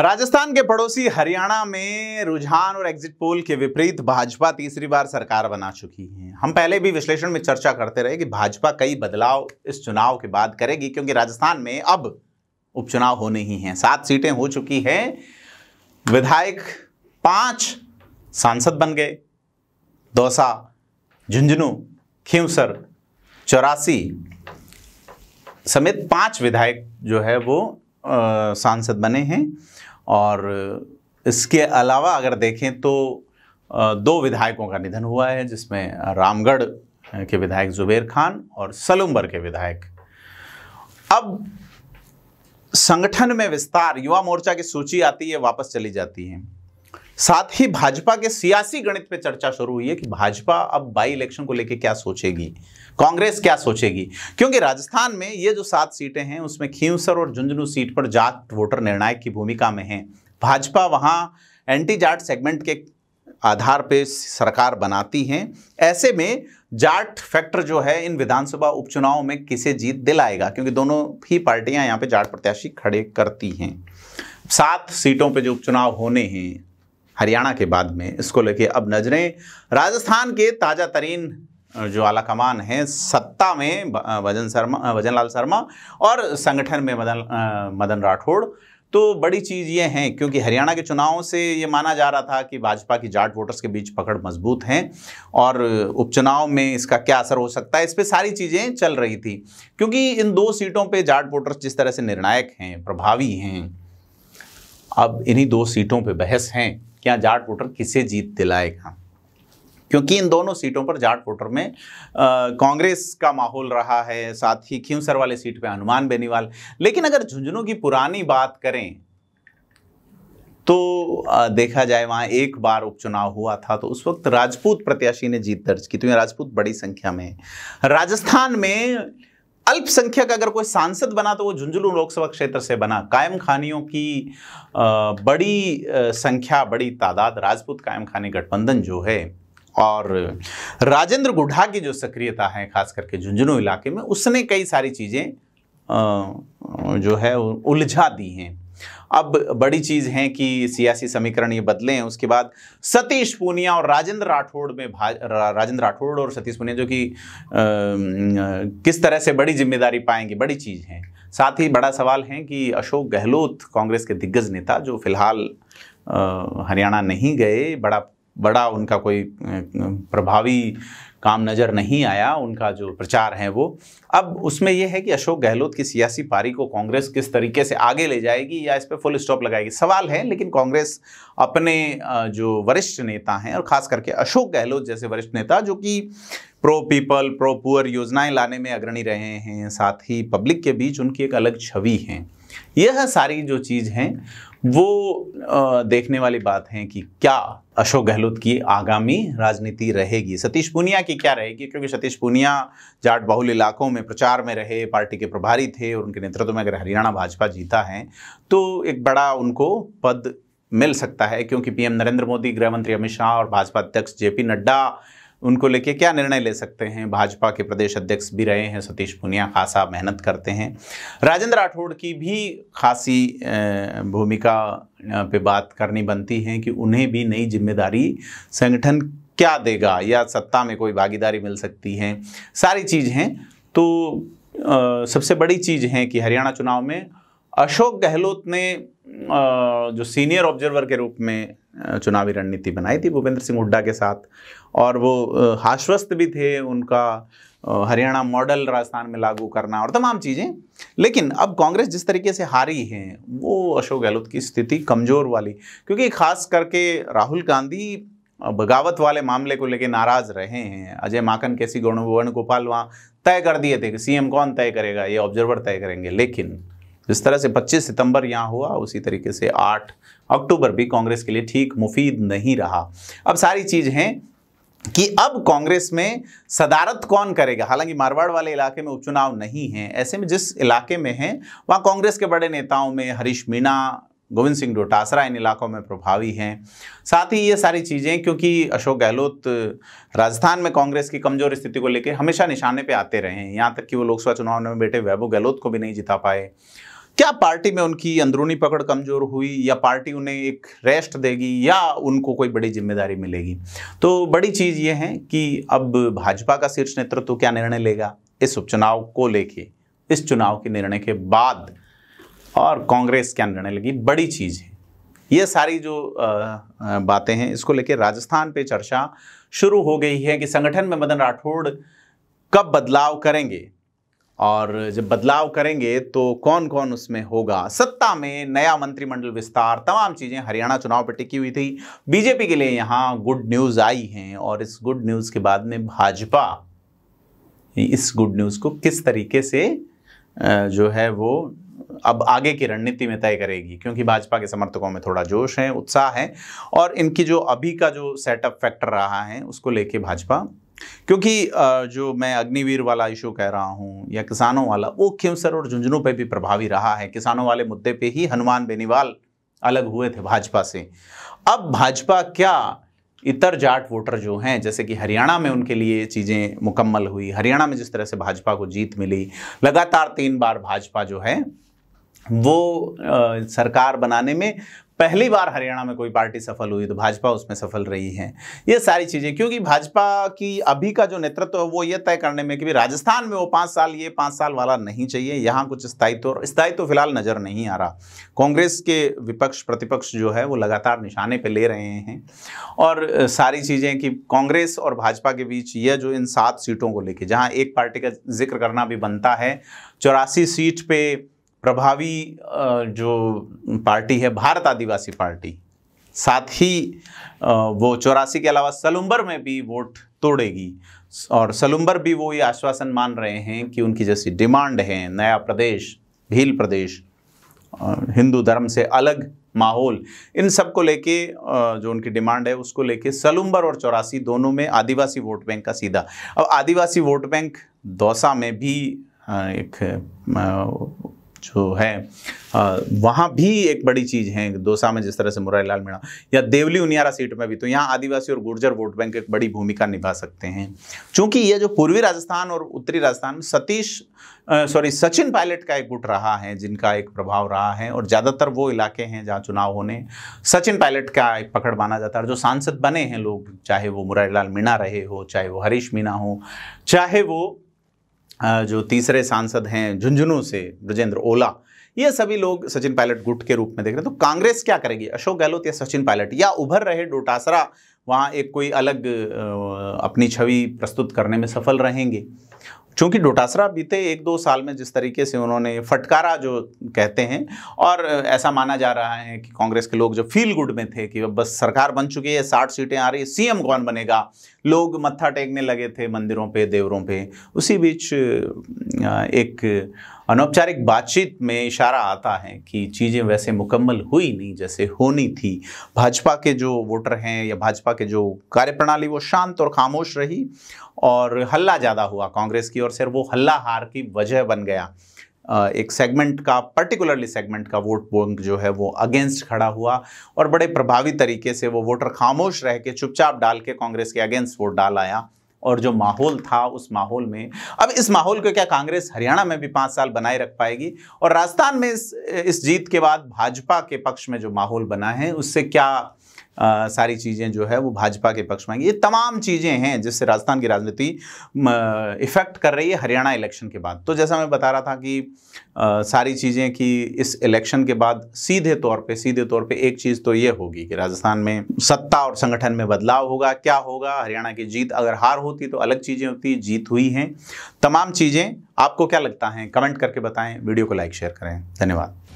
राजस्थान के पड़ोसी हरियाणा में रुझान और एग्जिट पोल के विपरीत भाजपा तीसरी बार सरकार बना चुकी है हम पहले भी विश्लेषण में चर्चा करते रहे कि भाजपा कई बदलाव इस चुनाव के बाद करेगी क्योंकि राजस्थान में अब उपचुनाव होने ही हैं सात सीटें हो चुकी हैं विधायक पांच सांसद बन गए दौसा झुंझुनू खेवसर चौरासी समेत पांच विधायक जो है वो सांसद बने हैं और इसके अलावा अगर देखें तो दो विधायकों का निधन हुआ है जिसमें रामगढ़ के विधायक जुबेर खान और सलुम्बर के विधायक अब संगठन में विस्तार युवा मोर्चा की सूची आती है वापस चली जाती है साथ ही भाजपा के सियासी गणित पे चर्चा शुरू हुई है कि भाजपा अब बाई इलेक्शन को लेके क्या सोचेगी कांग्रेस क्या सोचेगी क्योंकि राजस्थान में ये जो सात सीटें हैं उसमें खींवसर और झुंझुनू सीट पर जाट वोटर निर्णायक की भूमिका में हैं भाजपा वहाँ एंटी जाट सेगमेंट के आधार पे सरकार बनाती हैं ऐसे में जाट फैक्टर जो है इन विधानसभा उपचुनाव में किसे जीत दिलाएगा क्योंकि दोनों ही पार्टियां यहाँ पे जाट प्रत्याशी खड़े करती हैं सात सीटों पे जो उपचुनाव होने हैं हरियाणा के बाद में इसको लेके अब नजरें राजस्थान के ताज़ा तरीन जो आला कमान है सत्ता में भजन शर्मा भजन लाल शर्मा और संगठन में मदन मदन राठौड़ तो बड़ी चीज़ ये है क्योंकि हरियाणा के चुनावों से ये माना जा रहा था कि भाजपा की जाट वोटर्स के बीच पकड़ मजबूत हैं और उपचुनाव में इसका क्या असर हो सकता है इस पर सारी चीज़ें चल रही थी क्योंकि इन दो सीटों पे जाट वोटर्स जिस तरह से निर्णायक हैं प्रभावी हैं अब इन्हीं दो सीटों पे बहस हैं कि जाट वोटर किसे जीत दिलाएगा क्योंकि इन दोनों सीटों पर जाट वोटर में कांग्रेस का माहौल रहा है साथ ही खींवसर वाले सीट पे हनुमान बेनीवाल लेकिन अगर झुंझुनू की पुरानी बात करें तो आ, देखा जाए वहाँ एक बार उपचुनाव हुआ था तो उस वक्त राजपूत प्रत्याशी ने जीत दर्ज की तो यहाँ राजपूत बड़ी संख्या में राजस्थान में अल्पसंख्यक अगर कोई सांसद बना तो वो झुंझुनू लोकसभा क्षेत्र से बना कायम खानियों की बड़ी संख्या बड़ी तादाद राजपूत कायम खानी गठबंधन जो है और राजेंद्र गुढ़ा की जो सक्रियता है खास करके झुंझुनू इलाके में उसने कई सारी चीज़ें जो है उलझा दी हैं अब बड़ी चीज़ है कि सियासी समीकरण ये बदले हैं उसके बाद सतीश पूनिया और राजेंद्र राठौड़ में राजेंद्र राठौड़ और सतीश पूनिया जो कि किस तरह से बड़ी जिम्मेदारी पाएंगे बड़ी चीज़ है साथ ही बड़ा सवाल है कि अशोक गहलोत कांग्रेस के दिग्गज नेता जो फिलहाल हरियाणा नहीं गए बड़ा बड़ा उनका कोई प्रभावी काम नज़र नहीं आया उनका जो प्रचार है वो अब उसमें यह है कि अशोक गहलोत की सियासी पारी को कांग्रेस किस तरीके से आगे ले जाएगी या इस पर फुल स्टॉप लगाएगी सवाल है लेकिन कांग्रेस अपने जो वरिष्ठ नेता हैं और ख़ास करके अशोक गहलोत जैसे वरिष्ठ नेता जो कि प्रो पीपल प्रो पुअर योजनाएं लाने में अग्रणी रहे हैं साथ ही पब्लिक के बीच उनकी एक अलग छवि है यह सारी जो चीज़ हैं वो देखने वाली बात है कि क्या अशोक गहलोत की आगामी राजनीति रहेगी सतीश पूनिया की क्या रहेगी क्योंकि सतीश पूनिया जाट बाहुल इलाकों में प्रचार में रहे पार्टी के प्रभारी थे और उनके नेतृत्व में अगर हरियाणा भाजपा जीता है तो एक बड़ा उनको पद मिल सकता है क्योंकि पीएम नरेंद्र मोदी गृह मंत्री अमित शाह और भाजपा अध्यक्ष जेपी नड्डा उनको लेके क्या निर्णय ले सकते हैं भाजपा के प्रदेश अध्यक्ष भी रहे हैं सतीश पुनिया खासा मेहनत करते हैं राजेंद्र राठौड़ की भी खासी भूमिका पे बात करनी बनती है कि उन्हें भी नई जिम्मेदारी संगठन क्या देगा या सत्ता में कोई भागीदारी मिल सकती है सारी चीज़ हैं तो आ, सबसे बड़ी चीज़ है कि हरियाणा चुनाव में अशोक गहलोत ने जो सीनियर ऑब्जर्वर के रूप में चुनावी रणनीति बनाई थी भूपेंद्र सिंह हुड्डा के साथ और वो आश्वस्त भी थे उनका हरियाणा मॉडल राजस्थान में लागू करना और तमाम चीज़ें लेकिन अब कांग्रेस जिस तरीके से हारी हैं वो अशोक गहलोत की स्थिति कमज़ोर वाली क्योंकि खास करके राहुल गांधी बगावत वाले मामले को लेकर नाराज़ रहे हैं अजय माकन कैसी गौण गोपाल वहाँ तय कर दिए थे कि सीएम कौन तय करेगा ये ऑब्जर्वर तय करेंगे लेकिन जिस तरह से 25 सितंबर यहाँ हुआ उसी तरीके से 8 अक्टूबर भी कांग्रेस के लिए ठीक मुफीद नहीं रहा अब सारी चीज़ है कि अब कांग्रेस में सदारत कौन करेगा हालांकि मारवाड़ वाले इलाके में उपचुनाव नहीं है ऐसे में जिस इलाके में है वहाँ कांग्रेस के बड़े नेताओं में हरीश मीणा गोविंद सिंह डोटासरा इन इलाकों में प्रभावी हैं साथ ही ये सारी चीज़ें क्योंकि अशोक गहलोत राजस्थान में कांग्रेस की कमज़ोर स्थिति को लेकर हमेशा निशाने पे आते रहे हैं यहाँ तक कि वो लोकसभा चुनाव में बेटे वैभव गहलोत को भी नहीं जिता पाए क्या पार्टी में उनकी अंदरूनी पकड़ कमज़ोर हुई या पार्टी उन्हें एक रेस्ट देगी या उनको कोई बड़ी जिम्मेदारी मिलेगी तो बड़ी चीज़ ये है कि अब भाजपा का शीर्ष नेतृत्व तो क्या निर्णय लेगा इस उपचुनाव को लेके इस चुनाव के निर्णय के बाद और कांग्रेस क्या निर्णय लेगी बड़ी चीज़ है ये सारी जो बातें हैं इसको लेके राजस्थान पर चर्चा शुरू हो गई है कि संगठन में मदन राठौड़ कब बदलाव करेंगे और जब बदलाव करेंगे तो कौन कौन उसमें होगा सत्ता में नया मंत्रिमंडल विस्तार तमाम चीज़ें हरियाणा चुनाव पर टिकी हुई थी बीजेपी के लिए यहाँ गुड न्यूज़ आई हैं और इस गुड न्यूज़ के बाद में भाजपा इस गुड न्यूज़ को किस तरीके से जो है वो अब आगे की रणनीति में तय करेगी क्योंकि भाजपा के समर्थकों में थोड़ा जोश है उत्साह है और इनकी जो अभी का जो सेटअप फैक्टर रहा है उसको लेके भाजपा क्योंकि जो मैं अग्निवीर वाला इशू कह रहा हूँ या किसानों वाला वो खिमसर और झुंझुनू पे भी प्रभावी रहा है किसानों वाले मुद्दे पे ही हनुमान बेनीवाल अलग हुए थे भाजपा से अब भाजपा क्या इतर जाट वोटर जो हैं जैसे कि हरियाणा में उनके लिए चीज़ें मुकम्मल हुई हरियाणा में जिस तरह से भाजपा को जीत मिली लगातार तीन बार भाजपा जो है वो आ, सरकार बनाने में पहली बार हरियाणा में कोई पार्टी सफल हुई तो भाजपा उसमें सफल रही है ये सारी चीज़ें क्योंकि भाजपा की अभी का जो नेतृत्व है वो ये तय करने में कि भी राजस्थान में वो पाँच साल ये पाँच साल वाला नहीं चाहिए यहाँ कुछ स्थायित्व तो, स्थायित्व तो फिलहाल नज़र नहीं आ रहा कांग्रेस के विपक्ष प्रतिपक्ष जो है वो लगातार निशाने पर ले रहे हैं और सारी चीज़ें कि कांग्रेस और भाजपा के बीच यह जो इन सात सीटों को लेकर जहाँ एक पार्टी का जिक्र करना भी बनता है चौरासी सीट पर प्रभावी जो पार्टी है भारत आदिवासी पार्टी साथ ही वो चौरासी के अलावा सलुम्बर में भी वोट तोड़ेगी और सलुम्बर भी वो ये आश्वासन मान रहे हैं कि उनकी जैसी डिमांड है नया प्रदेश भील प्रदेश हिंदू धर्म से अलग माहौल इन सब को लेके जो उनकी डिमांड है उसको लेके सलुम्बर और चौरासी दोनों में आदिवासी वोट बैंक का सीधा अब आदिवासी वोट बैंक दौसा में भी एक जो है वहाँ भी एक बड़ी चीज़ है दोसा में जिस तरह से मुरारी लाल मीणा या देवली उनियारा सीट में भी तो यहाँ आदिवासी और गुर्जर वोट बैंक एक बड़ी भूमिका निभा सकते हैं क्योंकि ये जो पूर्वी राजस्थान और उत्तरी राजस्थान में सतीश सॉरी सचिन पायलट का एक गुट रहा है जिनका एक प्रभाव रहा है और ज़्यादातर वो इलाके हैं जहाँ चुनाव होने सचिन पायलट का एक पकड़ माना जाता है और जो सांसद बने हैं लोग चाहे वो मुरारी लाल मीणा रहे हो चाहे वो हरीश मीणा हो चाहे वो जो तीसरे सांसद हैं झुंझुनू से ब्रजेंद्र ओला ये सभी लोग सचिन पायलट गुट के रूप में देख रहे हैं तो कांग्रेस क्या करेगी अशोक गहलोत या सचिन पायलट या उभर रहे डोटासरा वहाँ एक कोई अलग अपनी छवि प्रस्तुत करने में सफल रहेंगे चूँकि डोटासरा बीते एक दो साल में जिस तरीके से उन्होंने फटकारा जो कहते हैं और ऐसा माना जा रहा है कि कांग्रेस के लोग जो फील गुड में थे कि बस सरकार बन चुकी है साठ सीटें आ रही है सीएम कौन बनेगा लोग मत्था टेकने लगे थे मंदिरों पे देवरों पे उसी बीच एक अनौपचारिक बातचीत में इशारा आता है कि चीज़ें वैसे मुकम्मल हुई नहीं जैसे होनी थी भाजपा के जो वोटर हैं या भाजपा के जो कार्यप्रणाली वो शांत और खामोश रही और हल्ला ज़्यादा हुआ कांग्रेस की ओर से वो हल्ला हार की वजह बन गया एक सेगमेंट का पर्टिकुलरली सेगमेंट का वोट बैंक जो है वो अगेंस्ट खड़ा हुआ और बड़े प्रभावी तरीके से वो वोटर खामोश रह के चुपचाप डाल के कांग्रेस के अगेंस्ट वोट डाल आया और जो माहौल था उस माहौल में अब इस माहौल को क्या कांग्रेस हरियाणा में भी पाँच साल बनाए रख पाएगी और राजस्थान में इस इस जीत के बाद भाजपा के पक्ष में जो माहौल बना है उससे क्या आ, सारी चीज़ें जो है वो भाजपा के पक्ष में आएंगी ये तमाम चीज़ें हैं जिससे राजस्थान की राजनीति इफ़ेक्ट कर रही है हरियाणा इलेक्शन के बाद तो जैसा मैं बता रहा था कि आ, सारी चीज़ें कि इस इलेक्शन के बाद सीधे तौर पे सीधे तौर पे एक चीज़ तो ये होगी कि राजस्थान में सत्ता और संगठन में बदलाव होगा क्या होगा हरियाणा की जीत अगर हार होती तो अलग चीज़ें होती जीत हुई हैं तमाम चीज़ें आपको क्या लगता है कमेंट करके बताएं वीडियो को लाइक शेयर करें धन्यवाद